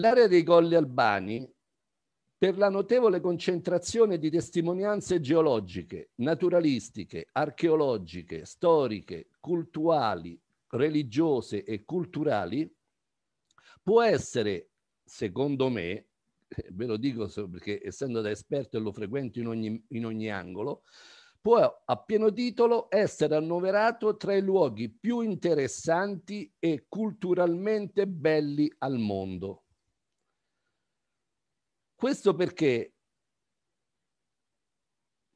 L'area dei Colli Albani, per la notevole concentrazione di testimonianze geologiche, naturalistiche, archeologiche, storiche, culturali, religiose e culturali, può essere, secondo me, eh, ve lo dico perché essendo da esperto e lo frequento in ogni, in ogni angolo, può a pieno titolo essere annoverato tra i luoghi più interessanti e culturalmente belli al mondo. Questo perché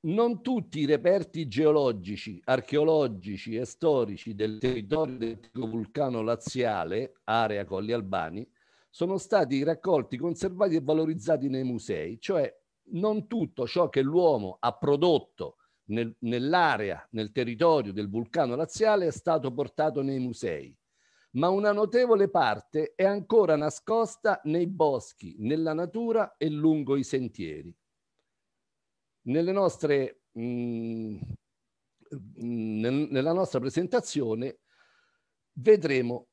non tutti i reperti geologici, archeologici e storici del territorio del vulcano laziale, area Colli Albani, sono stati raccolti, conservati e valorizzati nei musei, cioè non tutto ciò che l'uomo ha prodotto nel, nell'area, nel territorio del vulcano laziale è stato portato nei musei ma una notevole parte è ancora nascosta nei boschi, nella natura e lungo i sentieri. Nelle nostre, mh, mm, mh, nella nostra presentazione vedremo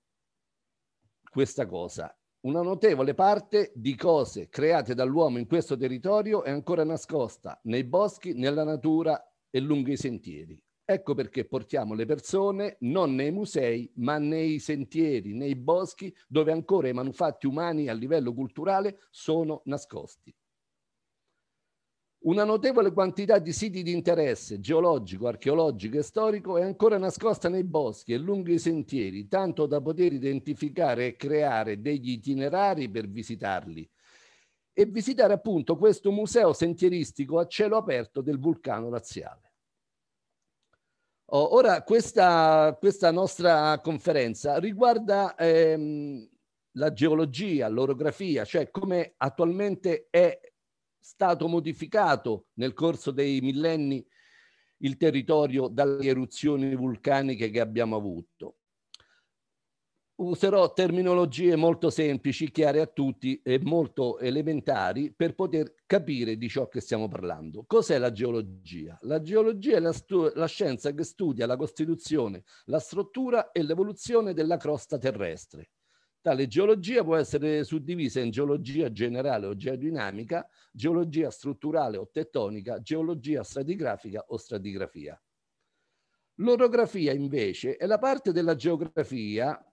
questa cosa. Una notevole parte di cose create dall'uomo in questo territorio è ancora nascosta nei boschi, nella natura e lungo i sentieri. Ecco perché portiamo le persone non nei musei, ma nei sentieri, nei boschi, dove ancora i manufatti umani a livello culturale sono nascosti. Una notevole quantità di siti di interesse geologico, archeologico e storico è ancora nascosta nei boschi e lungo i sentieri, tanto da poter identificare e creare degli itinerari per visitarli e visitare appunto questo museo sentieristico a cielo aperto del vulcano laziale. Oh, ora, questa, questa, nostra conferenza riguarda ehm, la geologia, l'orografia, cioè come attualmente è stato modificato nel corso dei millenni il territorio dalle eruzioni vulcaniche che abbiamo avuto userò terminologie molto semplici, chiare a tutti e molto elementari per poter capire di ciò che stiamo parlando. Cos'è la geologia? La geologia è la, la, scienza che studia la costituzione, la struttura e l'evoluzione della crosta terrestre. Tale geologia può essere suddivisa in geologia generale o geodinamica, geologia strutturale o tettonica, geologia stratigrafica o stratigrafia. L'orografia invece è la parte della geografia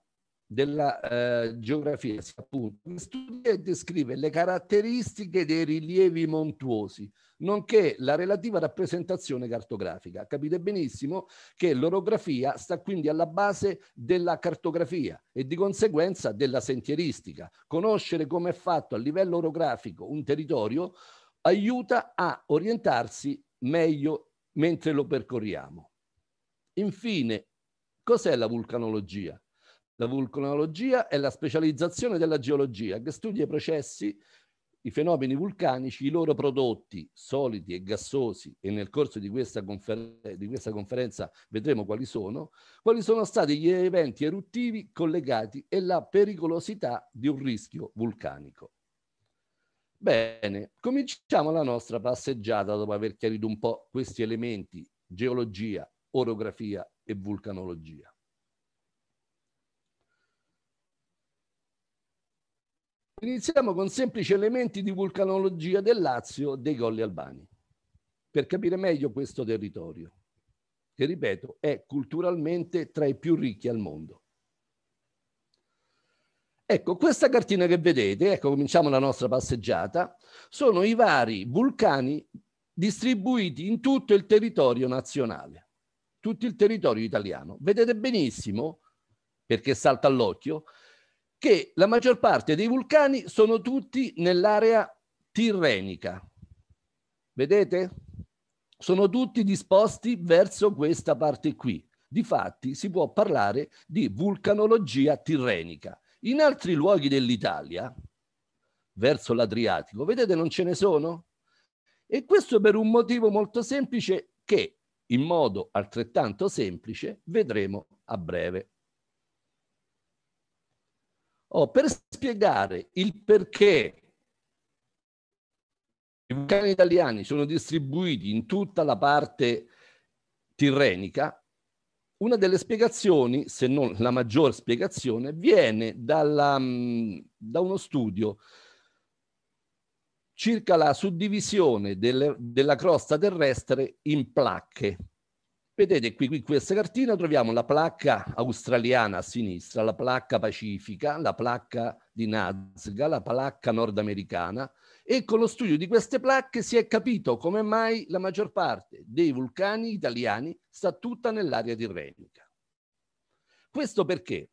della eh, geografia, appunto, studia e descrive le caratteristiche dei rilievi montuosi, nonché la relativa rappresentazione cartografica. Capite benissimo che l'orografia sta quindi alla base della cartografia e di conseguenza della sentieristica. Conoscere come è fatto a livello orografico un territorio aiuta a orientarsi meglio mentre lo percorriamo. Infine, cos'è la vulcanologia? La vulcanologia è la specializzazione della geologia che studia i processi, i fenomeni vulcanici, i loro prodotti solidi e gassosi e nel corso di questa, confer- di questa conferenza vedremo quali sono, quali sono stati gli eventi eruttivi collegati e la pericolosità di un rischio vulcanico. Bene, cominciamo la nostra passeggiata dopo aver chiarito un po' questi elementi, geologia, orografia e vulcanologia. Iniziamo con semplici elementi di vulcanologia del Lazio dei Colli Albani, per capire meglio questo territorio, che ripeto è culturalmente tra i più ricchi al mondo. Ecco, questa cartina che vedete, ecco, cominciamo la nostra passeggiata, sono i vari vulcani distribuiti in tutto il territorio nazionale, tutto il territorio italiano. Vedete benissimo, perché salta all'occhio, che la maggior parte dei vulcani sono tutti nell'area tirrenica. Vedete? Sono tutti disposti verso questa parte qui. Difatti si può parlare di vulcanologia tirrenica. In altri luoghi dell'Italia, verso l'Adriatico, vedete non ce ne sono? E questo per un motivo molto semplice che in modo altrettanto semplice vedremo a breve. Oh, per spiegare il perché i vulcani italiani sono distribuiti in tutta la parte tirrenica, una delle spiegazioni, se non la maggior spiegazione, viene dalla, mm, da uno studio circa la suddivisione delle, della crosta terrestre in placche. Vedete qui, qui questa cartina troviamo la placca australiana a sinistra, la placca pacifica, la placca di Nazca, la placca nordamericana e con lo studio di queste placche si è capito come mai la maggior parte dei vulcani italiani sta tutta nell'area tirrenica. Questo perché?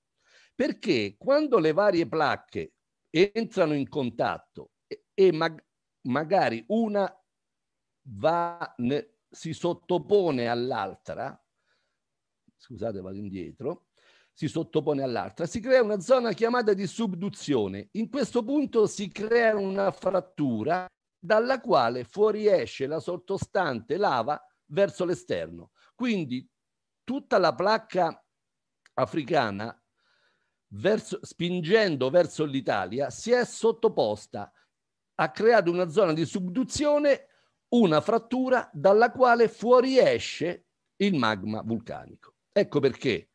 Perché quando le varie placche entrano in contatto e, e mag magari una va nel si sottopone all'altra, scusate vado indietro, si sottopone all'altra, si crea una zona chiamata di subduzione. In questo punto si crea una frattura dalla quale fuoriesce la sottostante lava verso l'esterno. Quindi tutta la placca africana, verso, spingendo verso l'Italia, si è sottoposta, ha creato una zona di subduzione una frattura dalla quale fuoriesce il magma vulcanico. Ecco perché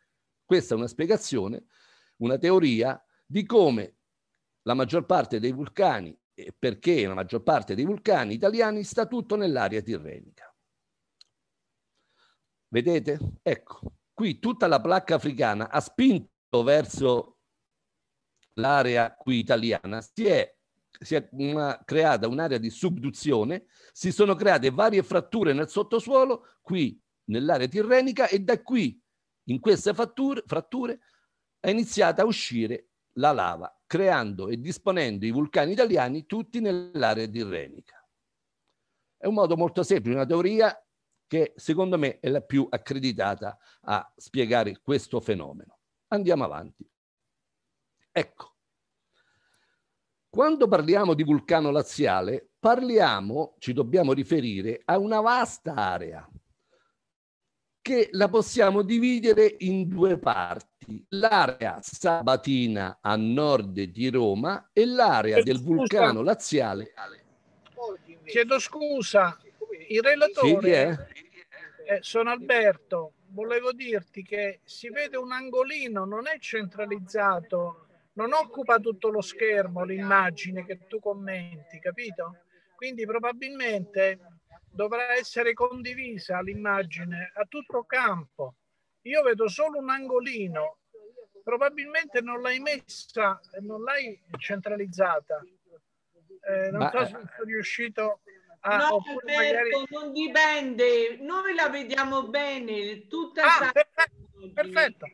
questa è una spiegazione, una teoria di come la maggior parte dei vulcani e perché la maggior parte dei vulcani italiani sta tutto nell'area tirrenica. Vedete? Ecco, qui tutta la placca africana ha spinto verso l'area qui italiana, si è si è una, mm, ah, creata un'area di subduzione, si sono create varie fratture nel sottosuolo, qui nell'area tirrenica, e da qui, in queste fatture, fratture, è iniziata a uscire la lava, creando e disponendo i vulcani italiani tutti nell'area tirrenica. È un modo molto semplice, una teoria che secondo me è la più accreditata a spiegare questo fenomeno. Andiamo avanti. Ecco, quando parliamo di vulcano laziale, parliamo, ci dobbiamo riferire a una vasta area che la possiamo dividere in due parti, l'area sabatina a nord di Roma e l'area del vulcano laziale. Chiedo scusa, il relatore, sì, eh, eh, sono Alberto, volevo dirti che si vede un angolino, non è centralizzato non occupa tutto lo schermo l'immagine che tu commenti, capito? Quindi probabilmente dovrà essere condivisa l'immagine a tutto campo. Io vedo solo un angolino, probabilmente non l'hai messa, non l'hai centralizzata. Eh, non Ma... so eh, se sono riuscito a... No, Alberto, magari... non dipende, noi la vediamo bene, tutta... Ah, perfetto, perfetto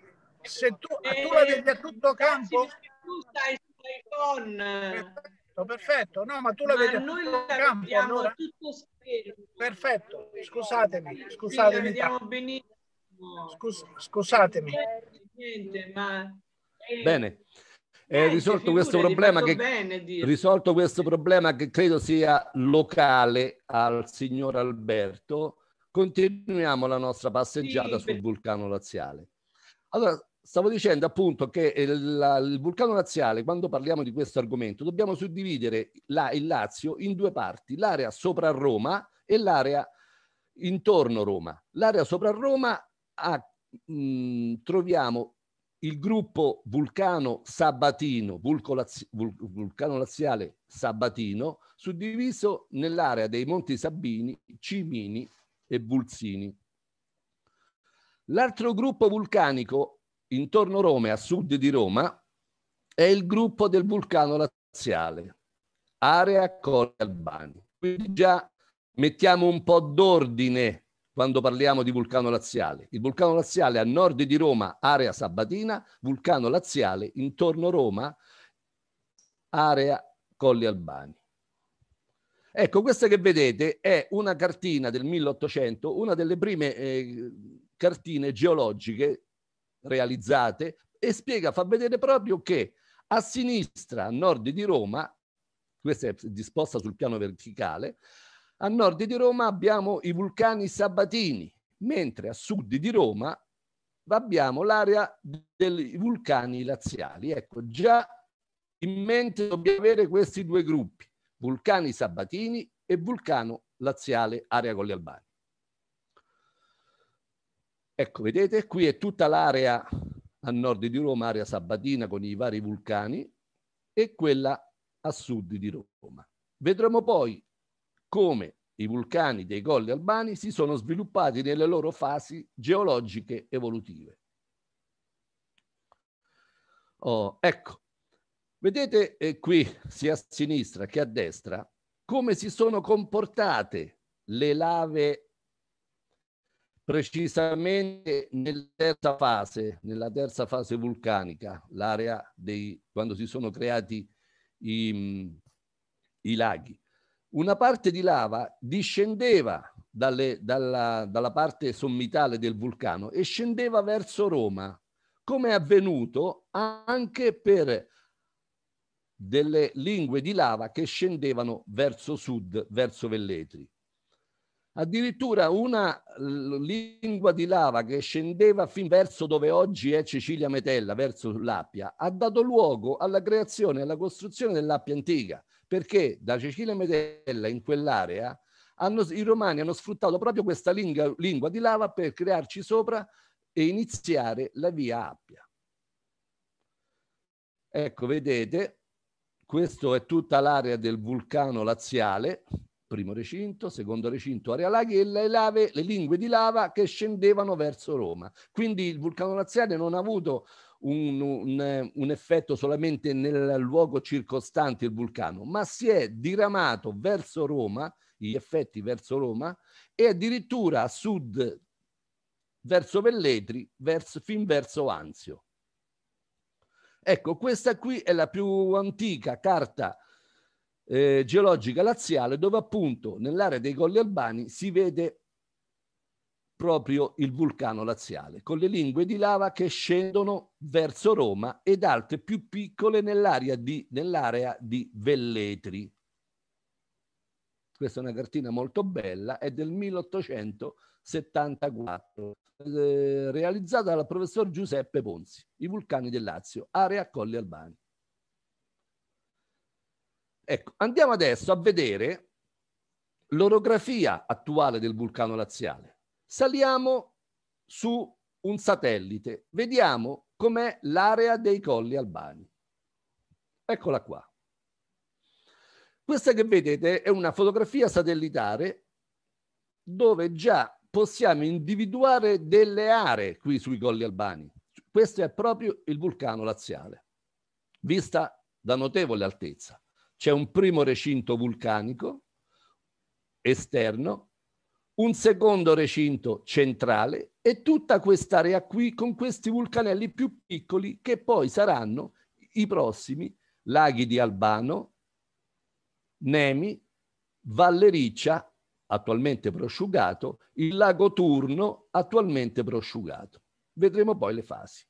se tu, eh, tu la eh, vedi a tutto campo tu stai sull'iPhone perfetto, perfetto no ma tu la ma vedi a tutto campo allora... tutto perfetto scusatemi scusatemi sì, Scus scusatemi niente, ma... bene eh, risolto, questo problema che, bene, risolto questo problema che credo sia locale al signor Alberto continuiamo la nostra passeggiata sì, sul vulcano laziale allora Stavo dicendo appunto che il, eh, la, il, vulcano laziale, quando parliamo di questo argomento, dobbiamo suddividere la, il Lazio in due parti, l'area sopra Roma e l'area intorno Roma. L'area sopra Roma ha, mh, mm, troviamo il gruppo Vulcano Sabatino, Lazio, Vulcano Laziale Sabatino, suddiviso nell'area dei Monti Sabini, Cimini e Bulzini. L'altro gruppo vulcanico intorno a Roma e a sud di Roma è il gruppo del vulcano laziale, area Colle Albani. Quindi già mettiamo un po' d'ordine quando parliamo di vulcano laziale. Il vulcano laziale a nord di Roma, area Sabatina, vulcano laziale intorno a Roma, area Colli Albani. Ecco, questa che vedete è una cartina del 1800, una delle prime eh, cartine geologiche realizzate e spiega, fa vedere proprio che a sinistra, a nord di Roma, questa è disposta sul piano verticale, a nord di Roma abbiamo i vulcani Sabatini, mentre a sud di Roma abbiamo l'area dei vulcani laziali. Ecco, già in mente dobbiamo avere questi due gruppi, vulcani Sabatini e vulcano laziale area con Colli Albani. Ecco, vedete, qui è tutta l'area a nord di Roma, area Sabatina con i vari vulcani, e quella a sud di Roma. Vedremo poi come i vulcani dei Colli Albani si sono sviluppati nelle loro fasi geologiche evolutive. Oh, ecco, vedete eh, qui sia a sinistra che a destra come si sono comportate le lave precisamente nella terza fase, nella terza fase vulcanica, l'area dei, quando si sono creati i, i laghi. Una parte di lava discendeva dalle, dalla, dalla parte sommitale del vulcano e scendeva verso Roma, come è avvenuto anche per delle lingue di lava che scendevano verso sud, verso Velletri addirittura una lingua di lava che scendeva fin verso dove oggi è Cecilia Metella, verso l'Appia, ha dato luogo alla creazione e alla costruzione dell'Appia antica, perché da Cecilia Metella in quell'area hanno, i romani hanno sfruttato proprio questa lingua, lingua di lava per crearci sopra e iniziare la via Appia. Ecco, vedete, questa è tutta l'area del vulcano laziale, primo recinto, secondo recinto, area laghi e le, lave, le lingue di lava che scendevano verso Roma. Quindi il vulcano laziale non ha avuto un, un, un, effetto solamente nel luogo circostante il vulcano, ma si è diramato verso Roma, gli effetti verso Roma, e addirittura a sud verso Velletri, verso, fin verso Anzio. Ecco, questa qui è la più antica carta eh, geologica laziale dove appunto nell'area dei Colli Albani si vede proprio il vulcano laziale, con le lingue di lava che scendono verso Roma ed altre più piccole nell'area di, nell'area di Velletri. Questa è una cartina molto bella, è del 1874, eh, realizzata dal professor Giuseppe Ponzi, i vulcani del Lazio, area Colli Albani. Ecco, andiamo adesso a vedere l'orografia attuale del vulcano laziale. Saliamo su un satellite, vediamo com'è l'area dei colli albani. Eccola qua. Questa che vedete è una fotografia satellitare dove già possiamo individuare delle aree qui sui colli albani. Questo è proprio il vulcano laziale, vista da notevole altezza. C'è un primo recinto vulcanico esterno, un secondo recinto centrale e tutta quest'area qui con questi vulcanelli più piccoli che poi saranno i prossimi laghi di Albano, Nemi, Vallericcia, attualmente prosciugato, il lago Turno, attualmente prosciugato. Vedremo poi le fasi.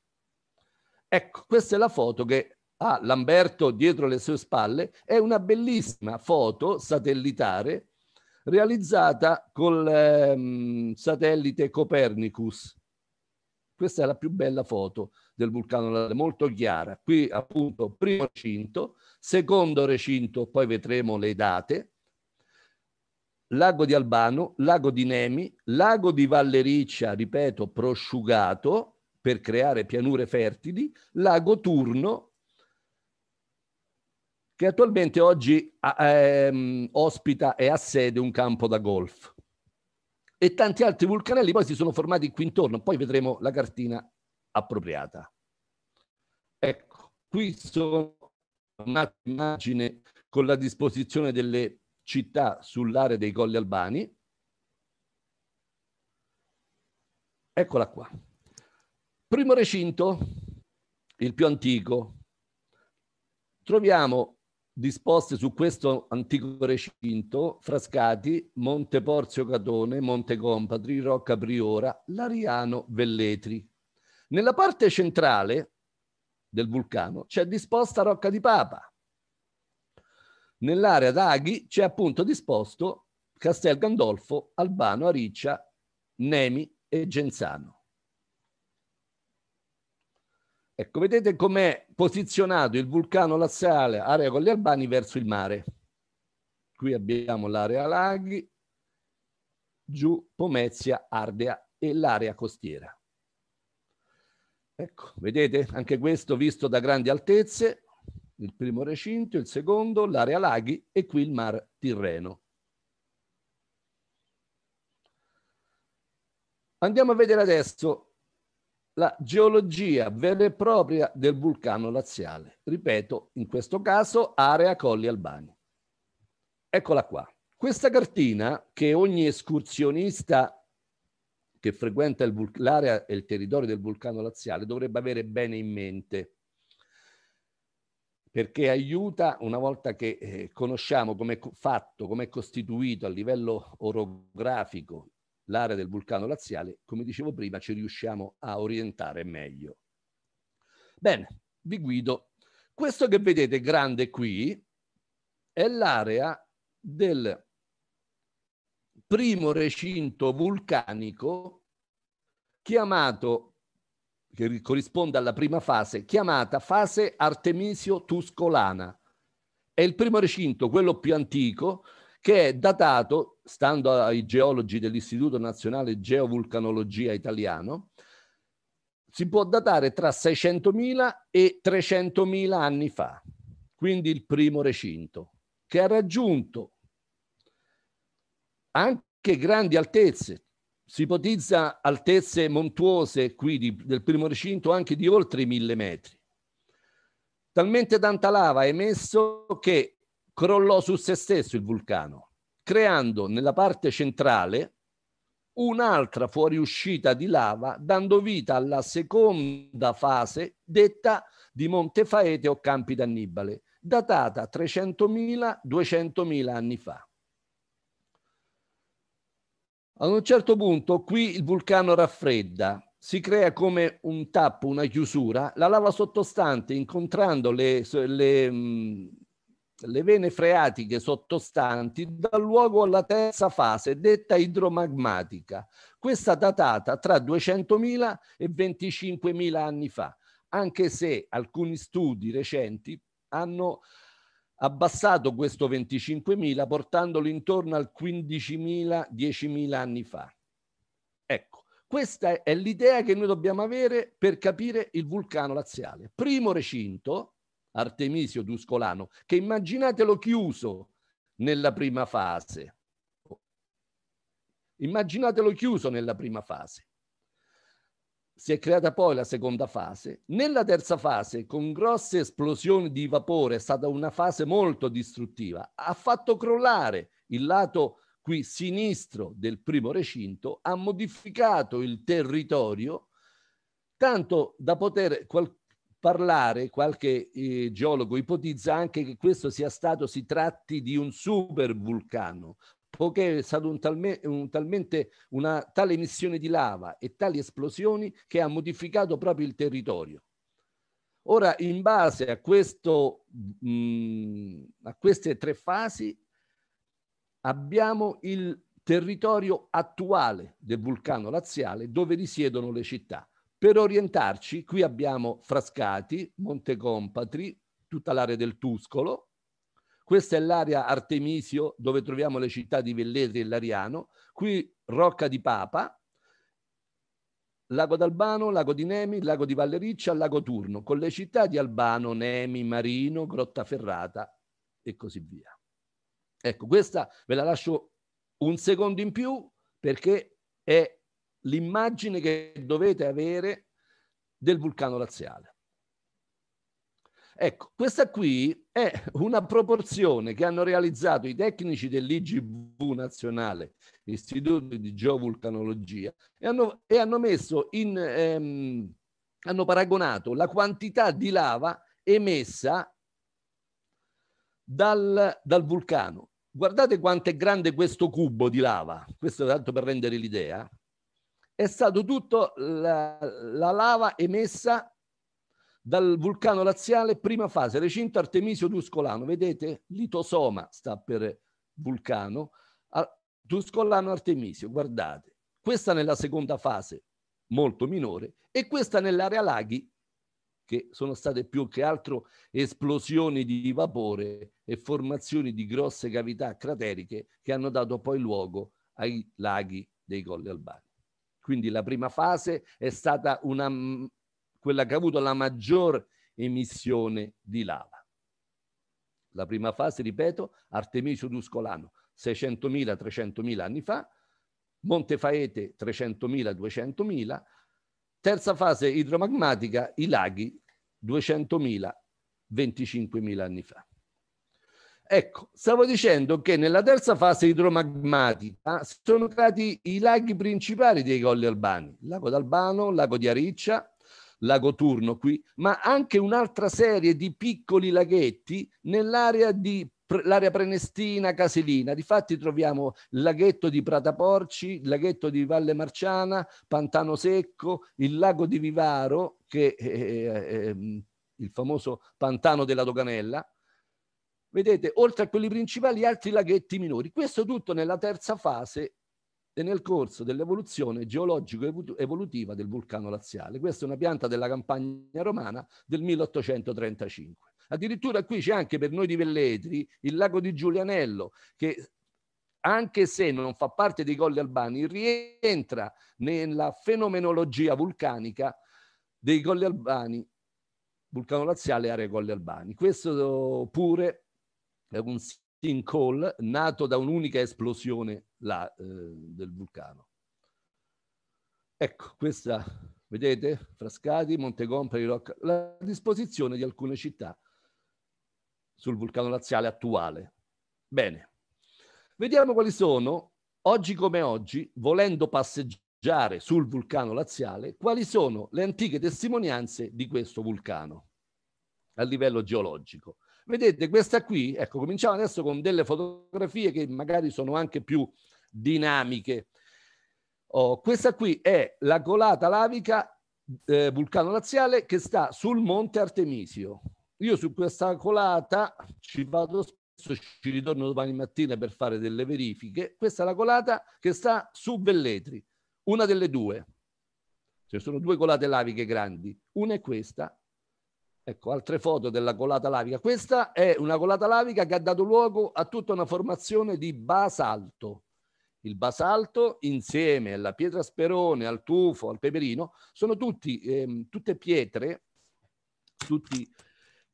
Ecco, questa è la foto che ha ah, Lamberto dietro le sue spalle è una bellissima foto satellitare realizzata col ehm, satellite Copernicus. Questa è la più bella foto del vulcano molto chiara. Qui appunto primo recinto, secondo recinto, poi vedremo le date. Lago di Albano, lago di Nemi, lago di Vallericcia, ripeto, prosciugato per creare pianure fertili, lago Turno, che attualmente oggi ehm, ospita e ha sede un campo da golf. E tanti altri vulcanelli poi si sono formati qui intorno, poi vedremo la cartina appropriata. Ecco, qui sono un'immagine con la disposizione delle città sull'area dei Colli Albani. Eccola qua. Primo recinto, il più antico. Troviamo disposte su questo antico recinto Frascati, Monte Porzio Catone, Monte Compatri, Rocca Priora, Lariano Velletri. Nella parte centrale del vulcano c'è disposta Rocca di Papa. Nell'area d'Aghi c'è appunto disposto Castel Gandolfo, Albano, Ariccia, Nemi e Genzano. Ecco, vedete com'è posizionato il vulcano laziale, area con gli Albani, verso il mare. Qui abbiamo l'area laghi, giù Pomezia, Ardea e l'area costiera. Ecco, vedete anche questo visto da grandi altezze, il primo recinto, il secondo, l'area laghi e qui il mar Tirreno. Andiamo a vedere adesso la geologia vera e propria del vulcano laziale. Ripeto, in questo caso area Colli Albani. Eccola qua. Questa cartina che ogni escursionista che frequenta l'area e il territorio del vulcano laziale dovrebbe avere bene in mente perché aiuta una volta che eh, conosciamo come è fatto, come è costituito a livello orografico l'area del vulcano laziale, come dicevo prima, ci riusciamo a orientare meglio. Bene, vi guido. Questo che vedete grande qui è l'area del primo recinto vulcanico chiamato, che corrisponde alla prima fase, chiamata fase Artemisio-Tuscolana. È il primo recinto, quello più antico, che è datato, stando ai geologi dell'Istituto Nazionale Geovulcanologia Italiano, si può datare tra 600.000 e 300.000 anni fa, quindi il primo recinto, che ha raggiunto anche grandi altezze. Si ipotizza altezze montuose qui di, del primo recinto anche di oltre i mille metri. Talmente tanta lava è emesso che crollò su se stesso il vulcano, creando nella parte centrale un'altra fuoriuscita di lava, dando vita alla seconda fase detta di Monte Faete o Campi d'Annibale, datata 300.000-200.000 anni fa. Ad un certo punto qui il vulcano raffredda, si crea come un tappo, una chiusura, la lava sottostante incontrando le, le, mm, le vene freatiche sottostanti dà luogo alla terza fase, detta idromagmatica, questa datata tra 200.000 e 25.000 anni fa, anche se alcuni studi recenti hanno abbassato questo 25.000 portandolo intorno al 15.000-10.000 anni fa. Ecco, questa è l'idea che noi dobbiamo avere per capire il vulcano laziale. Primo recinto, Artemisio Duscolano, che immaginatelo chiuso nella prima fase. Immaginatelo chiuso nella prima fase. Si è creata poi la seconda fase. Nella terza fase, con grosse esplosioni di vapore, è stata una fase molto distruttiva. Ha fatto crollare il lato qui sinistro del primo recinto, ha modificato il territorio tanto da poter qual, parlare, qualche eh, geologo ipotizza anche che questo sia stato, si tratti di un super vulcano, poiché è stata un talme, un talmente una tale emissione di lava e tali esplosioni che ha modificato proprio il territorio. Ora, in base a, questo, mh, mm, a queste tre fasi, abbiamo il territorio attuale del vulcano laziale dove risiedono le città. Per orientarci, qui abbiamo Frascati, Montecompatri, tutta l'area del Tuscolo. Questa è l'area Artemisio dove troviamo le città di Velletri e Lariano. Qui Rocca di Papa, Lago d'Albano, Lago di Nemi, Lago di Vallericcia, Lago Turno, con le città di Albano, Nemi, Marino, Grottaferrata e così via. Ecco, questa ve la lascio un secondo in più perché è l'immagine che dovete avere del vulcano laziale. Ecco, questa qui è una proporzione che hanno realizzato i tecnici dell'IGV nazionale, Istituto di Geovulcanologia, e hanno, e hanno messo in, ehm, hanno paragonato la quantità di lava emessa dal, dal vulcano. Guardate quanto è grande questo cubo di lava, questo tanto per rendere l'idea, è stato tutta la, la lava emessa dal vulcano laziale, prima fase, recinto Artemisio Tuscolano, vedete? Litosoma sta per vulcano, Tuscolano Artemisio, guardate. Questa nella seconda fase, molto minore, e questa nell'area laghi, che sono state più che altro esplosioni di vapore e formazioni di grosse cavità crateriche che hanno dato poi luogo ai laghi dei Colli Albani. Quindi la prima fase è stata una, mm, quella che ha avuto la maggior emissione di lava. La prima fase, ripeto, Artemisio Tuscolano, 600.000-300.000 anni fa, Monte Faete 300.000-200.000, terza fase idromagmatica, i laghi 200.000-25.000 anni fa. Ecco, stavo dicendo che nella terza fase idromagmatica sono stati i laghi principali dei Colli Albani, lago d'Albano, lago di Ariccia, lago Turno qui, ma anche un'altra serie di piccoli laghetti nell'area di l'area prenestina, caselina. Difatti troviamo il laghetto di Prataporci, il laghetto di Valle Marciana, Pantano Secco, il lago di Vivaro, che è, è, è mm, il famoso pantano della Doganella, Vedete, oltre a quelli principali, altri laghetti minori. Questo tutto nella terza fase e nel corso dell'evoluzione geologico-evolutiva del vulcano laziale. Questa è una pianta della campagna romana del 1835. Addirittura qui c'è anche per noi di Velletri il lago di Giulianello, che anche se non fa parte dei colli albani, rientra nella fenomenologia vulcanica dei colli albani, vulcano laziale e area colli albani. Questo pure è un sinkhole nato da un'unica esplosione là, eh, del vulcano. Ecco, questa, vedete, Frascati, Montegomperi, Rocca, la disposizione di alcune città sul vulcano laziale attuale. Bene, vediamo quali sono, oggi come oggi, volendo passeggiare sul vulcano laziale quali sono le antiche testimonianze di questo vulcano a livello geologico. Vedete, questa qui, ecco, cominciamo adesso con delle fotografie che magari sono anche più dinamiche. Oh, questa qui è la colata lavica eh, vulcano laziale che sta sul monte Artemisio. Io su questa colata ci vado spesso, ci ritorno domani mattina per fare delle verifiche. Questa è la colata che sta su Velletri, una delle due. Ci sono due colate laviche grandi, una è questa Ecco, altre foto della colata lavica. Questa è una colata lavica che ha dato luogo a tutta una formazione di basalto. Il basalto, insieme alla pietra sperone, al tufo, al peperino, sono tutti, eh, tutte pietre, tutti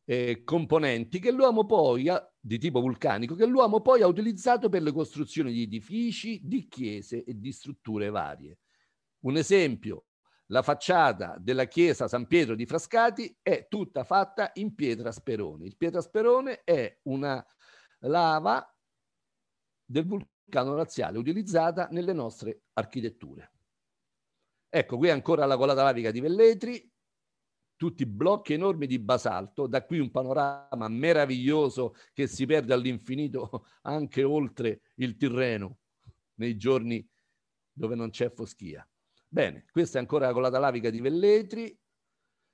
eh, componenti che l'uomo poi ha, di tipo vulcanico, che l'uomo poi ha utilizzato per le costruzioni di edifici, di chiese e di strutture varie. Un esempio la facciata della chiesa San Pietro di Frascati è tutta fatta in pietra sperone. Il pietra sperone è una lava del vulcano laziale utilizzata nelle nostre architetture. Ecco, qui ancora la colata lavica di Velletri, tutti blocchi enormi di basalto, da qui un panorama meraviglioso che si perde all'infinito anche oltre il Tirreno nei giorni dove non c'è foschia. Bene, questa è ancora con la talavica di Velletri.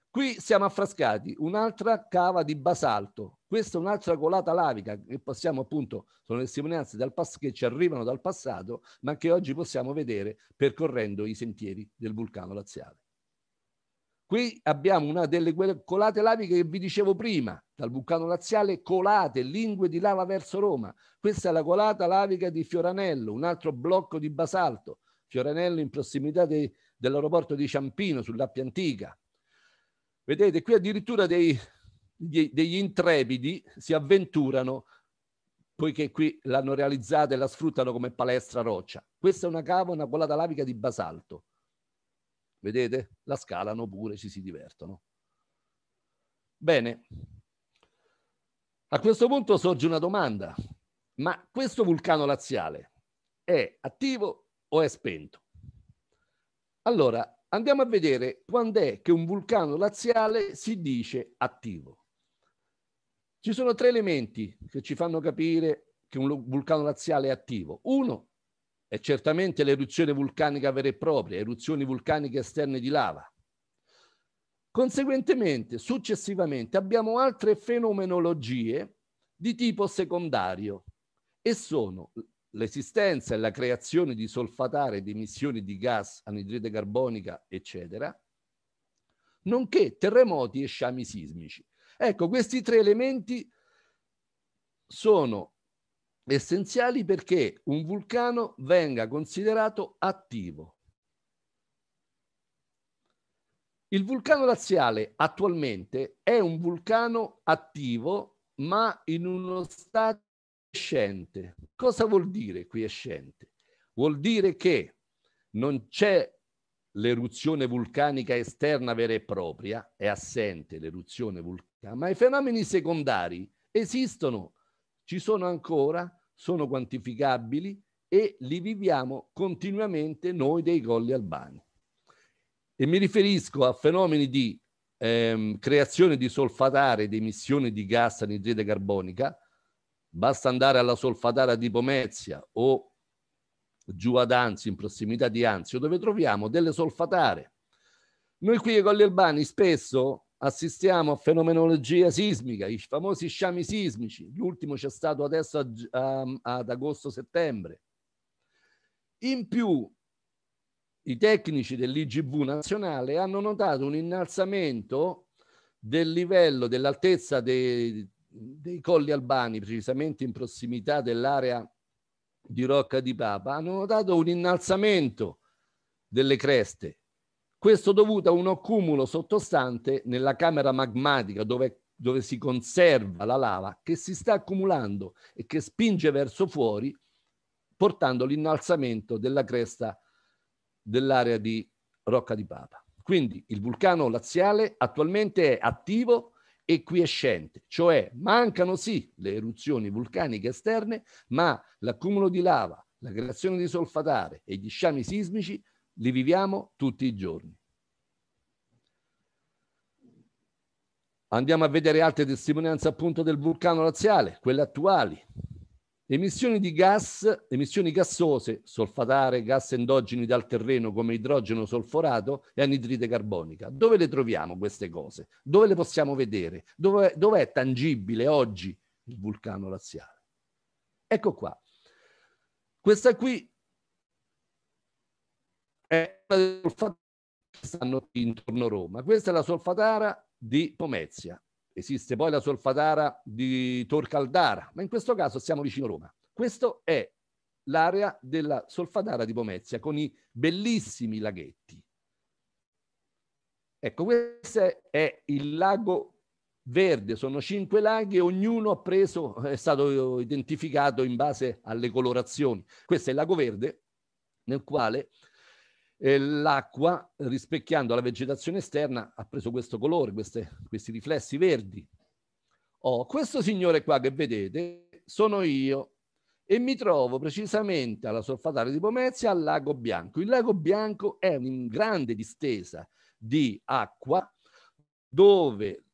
Qui siamo affrascati, un'altra cava di basalto. Questa è un'altra colata lavica che possiamo appunto, sono testimonianze che ci arrivano dal passato, ma che oggi possiamo vedere percorrendo i sentieri del vulcano laziale. Qui abbiamo una delle colate laviche che vi dicevo prima, dal vulcano laziale, colate, lingue di lava verso Roma. Questa è la colata lavica di Fioranello, un altro blocco di basalto Fiorenello in prossimità dei, dell'aeroporto di Ciampino sull'Appia Antica. Vedete, qui addirittura dei, degli, degli intrepidi si avventurano poiché qui l'hanno realizzata e la sfruttano come palestra roccia. Questa è una cava, una colata lavica di basalto. Vedete? La scalano pure, ci si divertono. Bene, a questo punto sorge una domanda. Ma questo vulcano laziale è attivo o è spento. Allora, andiamo a vedere quando è che un vulcano laziale si dice attivo. Ci sono tre elementi che ci fanno capire che un vulcano laziale è attivo. Uno è certamente l'eruzione vulcanica vera e propria, eruzioni vulcaniche esterne di lava. Conseguentemente, successivamente, abbiamo altre fenomenologie di tipo secondario e sono l'esistenza e la creazione di solfatare di emissioni di gas, anidride carbonica, eccetera, nonché terremoti e sciami sismici. Ecco, questi tre elementi sono essenziali perché un vulcano venga considerato attivo. Il vulcano laziale attualmente è un vulcano attivo ma in uno stato quiescente. Cosa vuol dire quiescente? Vuol dire che non c'è l'eruzione vulcanica esterna vera e propria, è assente l'eruzione vulcanica, ma i fenomeni secondari esistono, ci sono ancora, sono quantificabili e li viviamo continuamente noi dei colli albani. E mi riferisco a fenomeni di ehm, creazione di solfatare ed emissione di gas anidride carbonica, Basta andare alla solfatara di Pomezia o giù ad Anzio, in prossimità di Anzio, dove troviamo delle solfatare. Noi qui ai Colli Urbani spesso assistiamo a fenomenologia sismica, i famosi sciami sismici. L'ultimo c'è stato adesso a, a, ad agosto-settembre. In più, i tecnici dell'IGV nazionale hanno notato un innalzamento del livello dell'altezza dei, dei colli albani, precisamente in prossimità dell'area di Rocca di Papa, hanno notato un innalzamento delle creste, questo dovuto a un accumulo sottostante nella camera magmatica dove, dove si conserva la lava che si sta accumulando e che spinge verso fuori portando l'innalzamento della cresta dell'area di Rocca di Papa. Quindi il vulcano laziale attualmente è attivo e quiescente, cioè mancano sì le eruzioni vulcaniche esterne, ma l'accumulo di lava, la creazione di solfatare e gli sciami sismici li viviamo tutti i giorni. Andiamo a vedere altre testimonianze appunto del vulcano laziale, quelle attuali, Emissioni di gas, emissioni gassose, solfatare, gas endogeni dal terreno come idrogeno solforato e anidride carbonica. Dove le troviamo queste cose? Dove le possiamo vedere? Dove, dove è tangibile oggi il vulcano laziale? Ecco qua. Questa qui è la solfatara che stanno intorno a Roma. Questa è la solfatara di Pomezia. Esiste poi la solfatara di Tor Caldara, ma in questo caso siamo vicino Roma. Questo è l'area della solfatara di Pomezia con i bellissimi laghetti. Ecco, questo è il lago verde, sono cinque laghi e ognuno ha preso, è stato identificato in base alle colorazioni. Questo è il lago verde nel quale e l'acqua rispecchiando la vegetazione esterna ha preso questo colore, queste, questi riflessi verdi. Oh, questo signore qua che vedete sono io e mi trovo precisamente alla solfatare di Pomezia al Lago Bianco. Il Lago Bianco è una grande distesa di acqua dove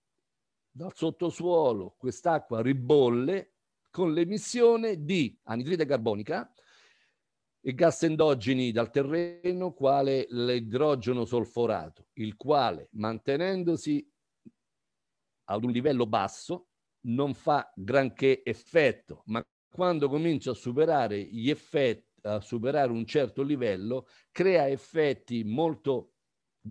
dal sottosuolo quest'acqua ribolle con l'emissione di anidride carbonica e gas endogeni dal terreno quale l'idrogeno solforato, il quale mantenendosi ad un livello basso non fa granché effetto, ma quando comincia a superare gli effetti, a superare un certo livello, crea effetti molto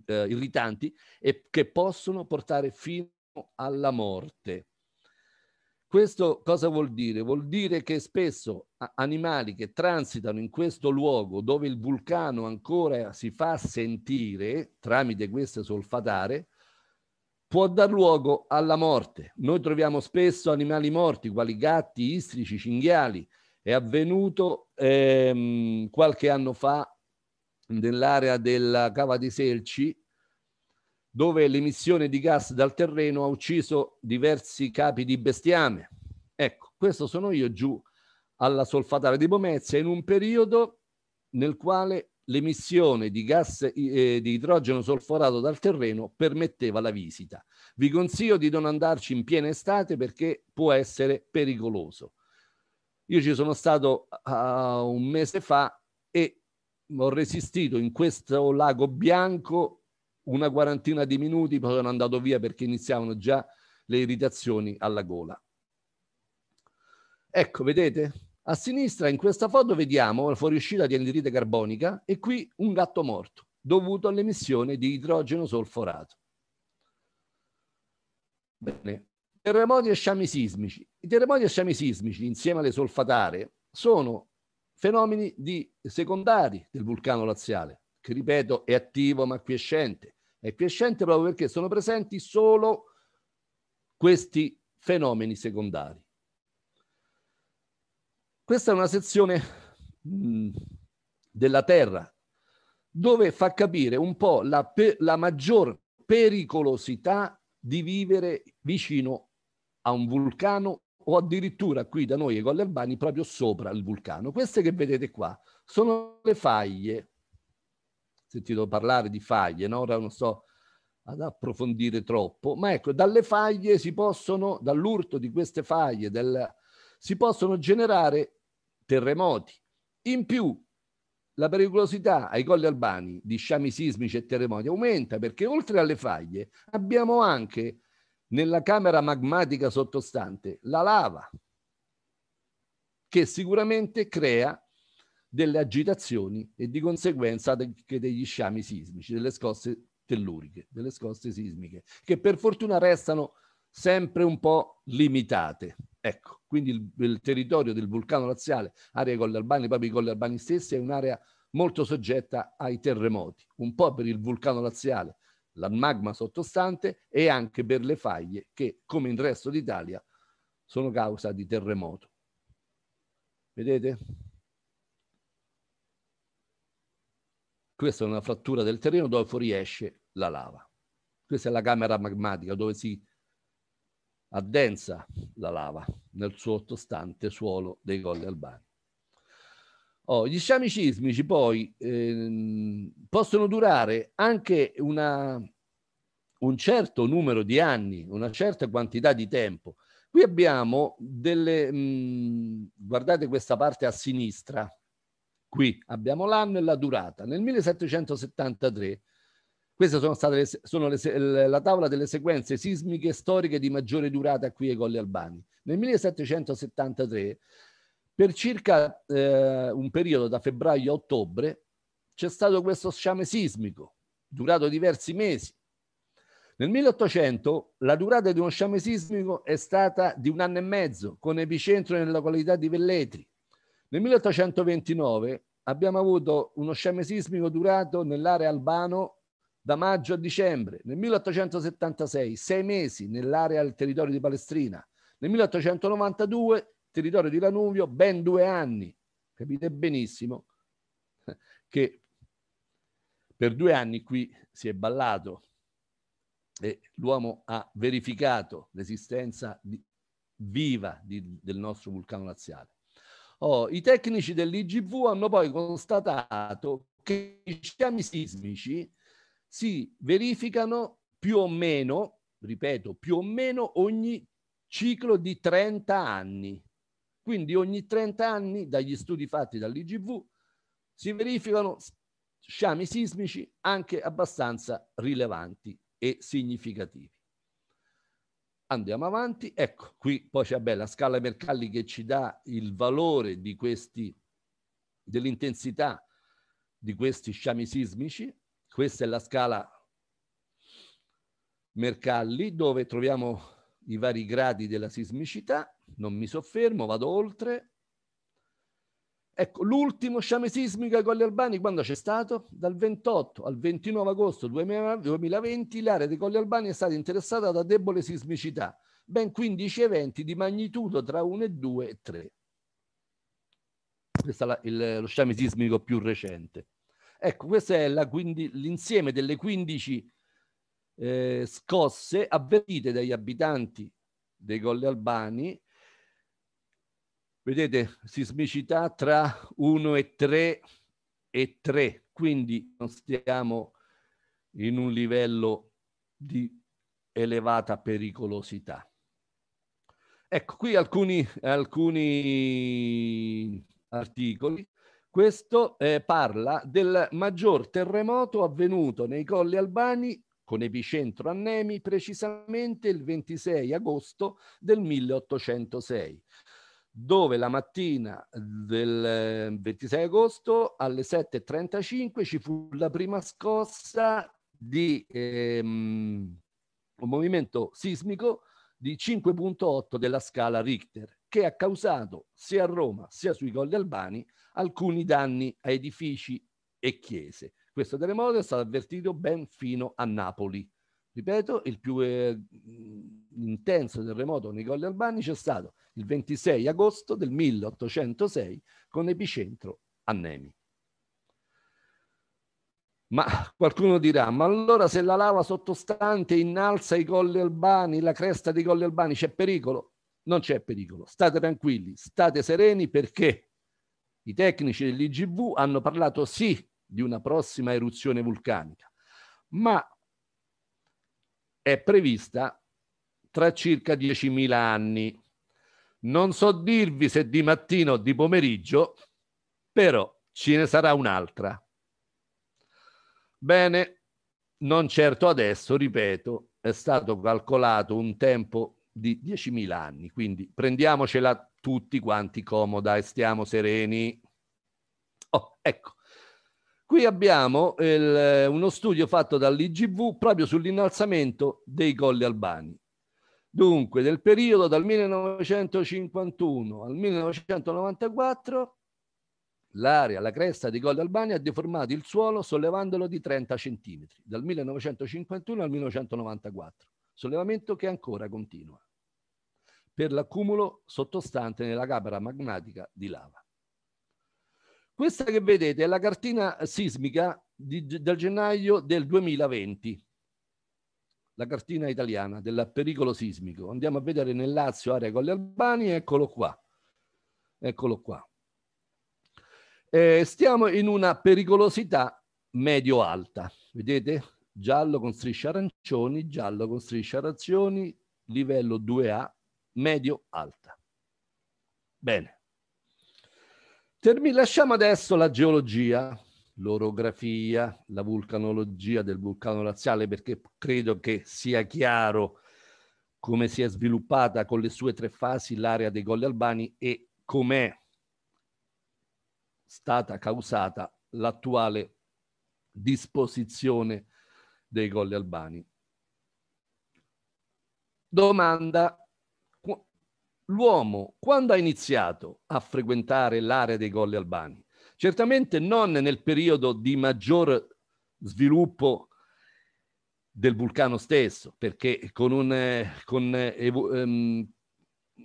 eh, irritanti e che possono portare fino alla morte. Questo cosa vuol dire? Vuol dire che spesso animali che transitano in questo luogo dove il vulcano ancora si fa sentire tramite queste solfatare, può dar luogo alla morte. Noi troviamo spesso animali morti, quali gatti, istrici, cinghiali. È avvenuto ehm, qualche anno fa nell'area della Cava di Selci, dove l'emissione di gas dal terreno ha ucciso diversi capi di bestiame. Ecco, questo sono io giù alla solfatara di Pomezia in un periodo nel quale l'emissione di gas eh, di idrogeno solforato dal terreno permetteva la visita. Vi consiglio di non andarci in piena estate perché può essere pericoloso. Io ci sono stato uh, un mese fa e ho resistito in questo lago bianco una quarantina di minuti, poi sono andato via perché iniziavano già le irritazioni alla gola. Ecco, vedete? A sinistra in questa foto vediamo la fuoriuscita di anidride carbonica e qui un gatto morto dovuto all'emissione di idrogeno solforato. Bene. Terremoti e sciami sismici. I terremoti e sciami sismici, insieme alle solfatare, sono fenomeni di secondari del vulcano laziale, che ripeto è attivo ma acquiescente è crescente proprio perché sono presenti solo questi fenomeni secondari. Questa è una sezione mm, della Terra dove fa capire un po' la, la maggior pericolosità di vivere vicino a un vulcano o addirittura qui da noi ai Collerbani proprio sopra il vulcano. Queste che vedete qua sono le faglie sentito parlare di faglie, no? ora non sto ad approfondire troppo, ma ecco, dalle faglie si possono, dall'urto di queste faglie, del, si possono generare terremoti. In più, la pericolosità ai colli albani di sciami sismici e terremoti aumenta perché oltre alle faglie abbiamo anche nella camera magmatica sottostante la lava, che sicuramente crea delle agitazioni e di conseguenza anche degli sciami sismici, delle scosse telluriche, delle scosse sismiche, che per fortuna restano sempre un po' limitate. Ecco, quindi il, il territorio del vulcano laziale, area Colli Albani, proprio i Colli Albani stessi, è un'area molto soggetta ai terremoti, un po' per il vulcano laziale, la magma sottostante e anche per le faglie che, come in resto d'Italia, sono causa di terremoto. Vedete? Questa è una frattura del terreno dove fuoriesce la lava. Questa è la camera magmatica dove si addensa la lava nel sottostante suolo dei colli albani. Oh, gli sciami sismici poi eh, possono durare anche una, un certo numero di anni, una certa quantità di tempo. Qui abbiamo delle, mh, mm, guardate questa parte a sinistra, qui abbiamo l'anno e la durata. Nel 1773, queste sono state le, sono le, la tavola delle sequenze sismiche storiche di maggiore durata qui ai Colli Albani. Nel 1773, per circa eh, un periodo da febbraio a ottobre, c'è stato questo sciame sismico, durato diversi mesi. Nel 1800 la durata di uno sciame sismico è stata di un anno e mezzo, con epicentro nella località di Velletri. Nel 1829 abbiamo avuto uno sciame sismico durato nell'area albano da maggio a dicembre, nel 1876 sei mesi nell'area del territorio di Palestrina, nel 1892 territorio di Lanuvio ben due anni. Capite benissimo che per due anni qui si è ballato e l'uomo ha verificato l'esistenza viva di, del nostro vulcano laziale. Oh, I tecnici dell'IGV hanno poi constatato che gli sciami sismici si verificano più o meno, ripeto, più o meno ogni ciclo di 30 anni. Quindi ogni 30 anni, dagli studi fatti dall'IGV, si verificano sciami sismici anche abbastanza rilevanti e significativi. Andiamo avanti, ecco, qui poi c'è la scala Mercalli che ci dà il valore di questi, dell'intensità di questi sciami sismici. Questa è la scala Mercalli dove troviamo i vari gradi della sismicità. Non mi soffermo, vado oltre. Ecco, l'ultimo sciame sismico ai Colli Albani quando c'è stato? Dal 28 al 29 agosto 2020 l'area dei Colli Albani è stata interessata da debole sismicità, ben 15 eventi di magnitudo tra 1 e 2 e 3. Questo è la, il, lo sciame sismico più recente. Ecco, questo è l'insieme delle 15 eh, scosse avvertite dagli abitanti dei Colli Albani Vedete, sismicità tra 1 e 3 e 3, quindi non stiamo in un livello di elevata pericolosità. Ecco, qui alcuni, alcuni articoli. Questo eh, parla del maggior terremoto avvenuto nei colli albani con epicentro a Nemi precisamente il 26 agosto del 1806 dove la mattina del 26 eh, agosto alle 7.35 ci fu la prima scossa di ehm, un movimento sismico di 5.8 della scala Richter che ha causato sia a Roma sia sui Colli Albani alcuni danni a edifici e chiese. Questo terremoto è stato avvertito ben fino a Napoli. Ripeto, il più eh, intenso terremoto nei Colli Albani c'è stato il 26 agosto del 1806 con epicentro a Nemi. Ma qualcuno dirà, ma allora se la lava sottostante innalza i colli albani, la cresta dei colli albani, c'è pericolo? Non c'è pericolo, state tranquilli, state sereni perché i tecnici dell'IGV hanno parlato sì di una prossima eruzione vulcanica, ma è prevista tra circa 10.000 anni. Non so dirvi se di mattino o di pomeriggio, però ce ne sarà un'altra. Bene, non certo adesso, ripeto, è stato calcolato un tempo di 10.000 anni, quindi prendiamocela tutti quanti comoda e stiamo sereni. Oh, ecco, Qui abbiamo il, eh, uno studio fatto dall'IGV proprio sull'innalzamento dei colli albani. Dunque, del periodo dal 1951 al 1994, l'area, la cresta dei colli albani ha deformato il suolo sollevandolo di 30 centimetri, dal 1951 al 1994, sollevamento che ancora continua, per l'accumulo sottostante nella camera magmatica di lava. Questa che vedete è la cartina sismica di, del gennaio del 2020, la cartina italiana del pericolo sismico. Andiamo a vedere nel Lazio, area con gli Albani, eccolo qua. Eccolo qua. Eh, stiamo in una pericolosità medio-alta, vedete? Giallo con strisce arancioni, giallo con strisce arancioni, livello 2A, medio-alta. Bene. Termi- lasciamo adesso la geologia, l'orografia, la vulcanologia del vulcano laziale, perché credo che sia chiaro come si è sviluppata con le sue tre fasi l'area dei Colli Albani e com'è stata causata l'attuale disposizione dei Colli Albani. Domanda l'uomo quando ha iniziato a frequentare l'area dei Colli Albani? Certamente non nel periodo di maggior sviluppo del vulcano stesso, perché con, un, con ehm,